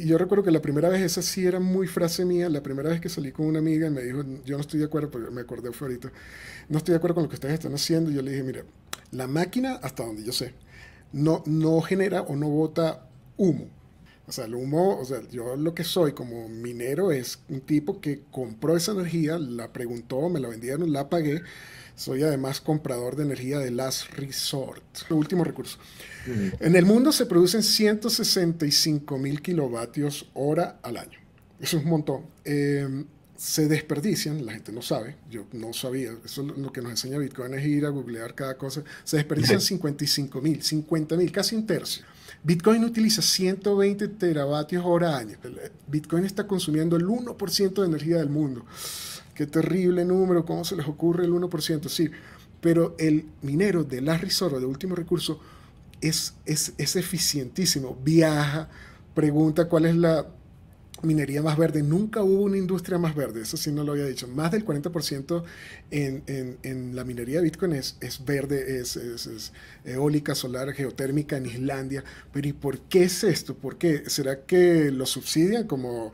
yo recuerdo que la primera vez, esa sí era muy frase mía, la primera vez que salí con una amiga y me dijo, yo no estoy de acuerdo, porque me acordé fue ahorita, no estoy de acuerdo con lo que ustedes están haciendo. Y yo le dije, mira, la máquina, hasta donde yo sé, no, no genera o no bota humo. O sea, el humo, o sea, yo lo que soy como minero es un tipo que compró esa energía, la preguntó, me la vendieron, la pagué soy además comprador de energía de Last Resort, el último recurso. En el mundo se producen 165 mil kilovatios hora al año. Eso es un montón. Em, se desperdician, la gente no sabe, yo no sabía, eso es lo que nos enseña Bitcoin es ir a googlear cada cosa, se desperdician 55 mil, 50 mil, casi un tercio. Bitcoin utiliza 120 teravatios hora año. Bitcoin está consumiendo el 1% de energía del mundo qué terrible número, cómo se les ocurre el 1%, sí, pero el minero de la Risora de último recurso es, es, es eficientísimo, viaja, pregunta cuál es la minería más verde. Nunca hubo una industria más verde, eso sí no lo había dicho. Más del 40% en, en, la minería de Bitcoin es, es verde, es, es, eólica, solar, geotérmica en Islandia. Pero ¿y por qué es esto? ¿Por qué? ¿Será que lo subsidian como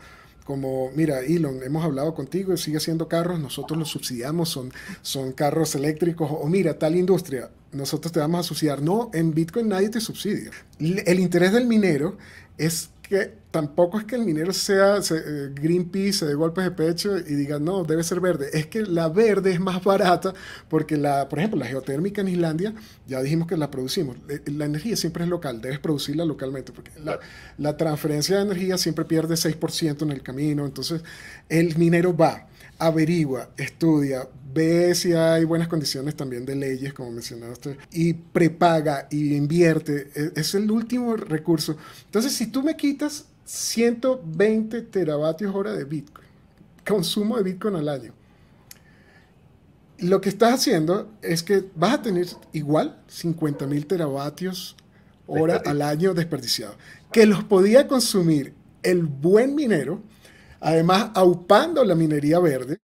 como, mira, Elon, hemos hablado contigo, sigue haciendo carros, nosotros los subsidiamos, son, son carros eléctricos, o mira, tal industria, nosotros te vamos a subsidiar. No, en Bitcoin nadie te subsidia. El interés del minero es que tampoco es que el minero sea eh, Greenpeace, se dé golpes de pecho y diga, no, debe ser verde. Es que la verde es más barata porque, la, por ejemplo, la geotérmica en Islandia, ya dijimos que la producimos. La energía siempre es local, debes producirla localmente porque la, la transferencia de energía siempre pierde 6% en el camino. Entonces, el minero va averigua, estudia, ve si hay buenas condiciones también de leyes, como mencionaste, y prepaga y invierte. E-, es el último recurso. Entonces, si tú me quitas 120 teravatios hora de Bitcoin, consumo de Bitcoin al año, lo que estás haciendo es que vas a tener igual 50 mil teravatios hora al año desperdiciado, que los podía consumir el buen minero además aupando la minería verde,